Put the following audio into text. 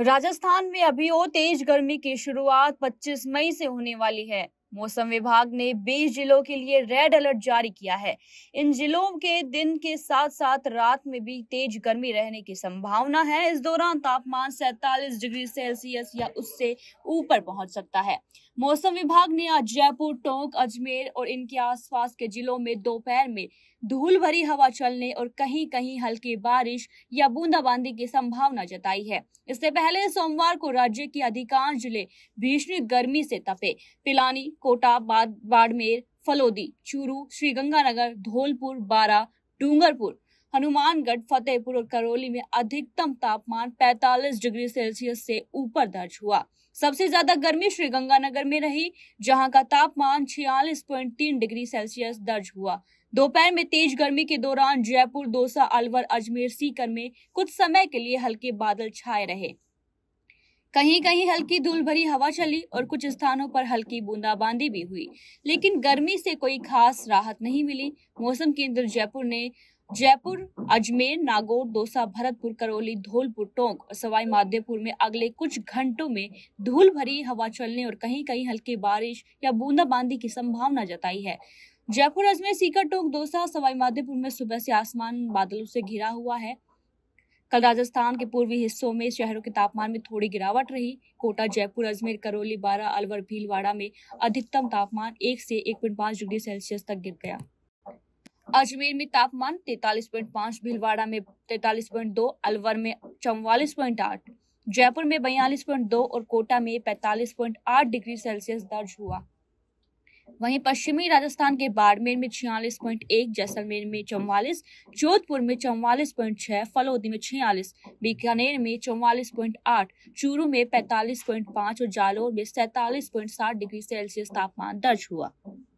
राजस्थान में अभी और तेज गर्मी की शुरुआत 25 मई से होने वाली है मौसम विभाग ने 20 जिलों के लिए रेड अलर्ट जारी किया है इन जिलों के दिन के साथ साथ रात में भी तेज गर्मी रहने की संभावना है इस दौरान तापमान सैतालीस डिग्री सेल्सियस या उससे ऊपर पहुंच सकता है मौसम विभाग ने आज जयपुर टोंक अजमेर और इनके आसपास के जिलों में दोपहर में धूल भरी हवा चलने और कहीं कहीं हल्की बारिश या बूंदाबांदी की संभावना जताई है इससे पहले सोमवार को राज्य के अधिकांश जिले भीषण गर्मी से तपे पिलानी कोटा बाड़मेर फलोदी चूरू श्रीगंगानगर धौलपुर बारा डूंगरपुर हनुमानगढ़ फतेहपुर और करौली में अधिकतम तापमान 45 डिग्री सेल्सियस से ऊपर दर्ज हुआ सबसे ज्यादा गर्मी श्रीगंगानगर में रही जहां का तापमान 46.3 डिग्री सेल्सियस दर्ज हुआ दोपहर में तेज गर्मी के दौरान जयपुर दौसा अलवर अजमेर सीकर में कुछ समय के लिए हल्के बादल छाए रहे कहीं कहीं हल्की धूल भरी हवा चली और कुछ स्थानों पर हल्की बूंदाबांदी भी हुई लेकिन गर्मी से कोई खास राहत नहीं मिली मौसम केंद्र जयपुर ने जयपुर अजमेर नागौर दौसा भरतपुर करौली धौलपुर टोंक और सवाई माधेपुर में अगले कुछ घंटों में धूल भरी हवा चलने और कहीं कहीं हल्की बारिश या बूंदाबांदी की संभावना जताई है जयपुर अजमेर सीकर टोंक दौसा सवाई माधेपुर में सुबह से आसमान बादलों से घिरा हुआ है कल राजस्थान के पूर्वी हिस्सों में शहरों के तापमान में थोड़ी गिरावट रही कोटा जयपुर अजमेर करौली बारा अलवर भीलवाड़ा में अधिकतम तापमान एक से एक पॉइंट पाँच डिग्री सेल्सियस तक गिर गया अजमेर में तापमान तैतालीस पॉइंट पाँच भीलवाड़ा में तैतालीस पॉइंट दो अलवर में चौवालीस पॉइंट आठ जयपुर में बयालीस पॉइंट दो और कोटा में पैंतालीस पॉइंट आठ डिग्री सेल्सियस दर्ज हुआ वहीं पश्चिमी राजस्थान के बाड़मेर में छियालीस पॉइंट एक जैसलमेर में चौवालीस जोधपुर में चौवालीस पॉइंट छह फलोदी में छियालीस बीकानेर में चौवालीस पॉइंट आठ चूरू में पैंतालीस पॉइंट पाँच और जालोर में सैतालीस पॉइंट सात डिग्री सेल्सियस तापमान दर्ज हुआ